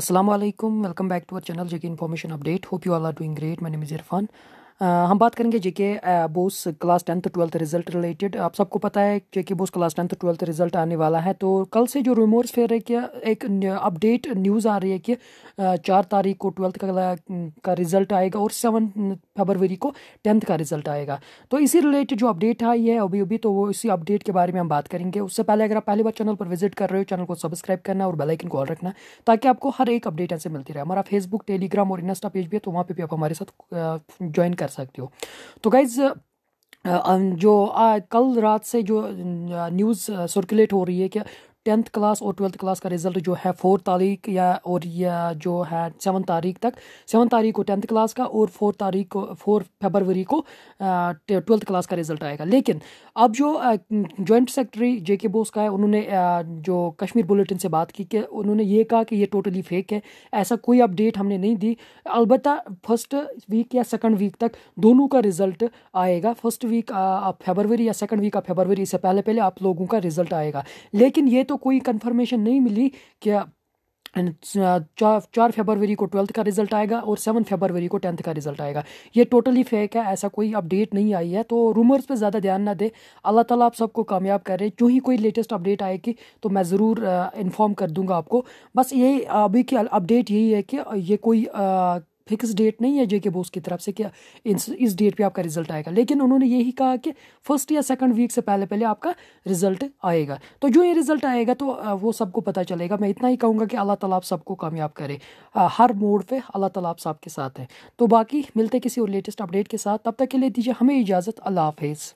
Assalamu alaikum, welcome back to our channel JK Information Update. Hope you all are doing great. My name is Irfan. हम बात करेंगे JK BOSE class tenth twelfth result related आप सबको पता है JK BOSE class tenth twelfth result आने वाला है तो कल से जो रूमर्स फिर है कि एक अपडेट न्यूज़ आ रही है कि चार तारीख को ट्वेल्थ का का रिजल्ट आएगा और सेवन फरवरी को टेंथ का रिजल्ट आएगा तो इसी रिलेटेड जो अपडेट आई है अभी अभी तो वो इसी अपडेट के बारे में हम बात करेंगे उससे पहले अगर आप पहली बार चैनल पर विजिट कर रहे हो चैनल को सब्सक्राइब करना और बेलाइकन को ऑल रखना ताकि आपको हर एक अपडेट ऐसे मिलती रहे हमारा फेसबुक टेलीग्राम और इंस्टा पेज भी है तो वहाँ पर भी आप हमारे साथ ज्वाइन कर सकते हो तो गाइज़ जो आ, कल रात से जो न्यूज़ सर्कुलेट हो रही है कि टेंथ क्लास और ट्वेल्थ क्लास का रिजल्ट जो है फोर्थ तारीख या और या जो है सेवन तारीख तक सेवन तारीख को टेंथ क्लास का और फोर्थ तारीख को फोर फेबरवरी को ट्वेल्थ क्लास का रिजल्ट आएगा लेकिन अब जो जॉइंट सेक्रेटरी जे के बोस का है उन्होंने जो कश्मीर बुलेटिन से बात की कि उन्होंने ये कहा कि ये टोटली फेक है ऐसा कोई अपडेट हमने नहीं दी अलबत् फर्स्ट वीक या सेकंड वीक तक दोनों का रिजल्ट आएगा फर्स्ट वीक फेबरवरी या सेकंड वीक ऑफ फेबरवरी से पहले पहले आप लोगों का रिजल्ट आएगा लेकिन ये तो कोई कंफर्मेशन नहीं मिली कि uh, uh, चार चार फेबरवरी को ट्वेल्थ का रिजल्ट आएगा और सेवन फेबरवरी को टेंथ का रिजल्ट आएगा ये टोटली फेक है ऐसा कोई अपडेट नहीं आई है तो रूमर्स पे ज़्यादा ध्यान ना दे अल्लाह ताला आप सबको कामयाब करे जो ही कोई लेटेस्ट अपडेट आएगी तो मैं ज़रूर इन्फॉर्म uh, कर दूंगा आपको बस यही अभी की अपडेट यही है कि ये कोई आ, फिक्स डेट नहीं है जेके बोस की तरफ से कि इस डेट पे आपका रिजल्ट आएगा लेकिन उन्होंने यही कहा कि फर्स्ट या सेकंड वीक से पहले पहले आपका रिजल्ट आएगा तो जो ये रिजल्ट आएगा तो वो सबको पता चलेगा मैं इतना ही कहूँगा कि अल्लाह ताला आप सबको कामयाब करे हर मोड पे अल्लाह ताला आप सबके साथ है तो बाकी मिलते किसी और लेटेस्ट अपडेट के साथ तब तक के लिए दीजिए हमें इजाज़त अल्लाह हाफिज़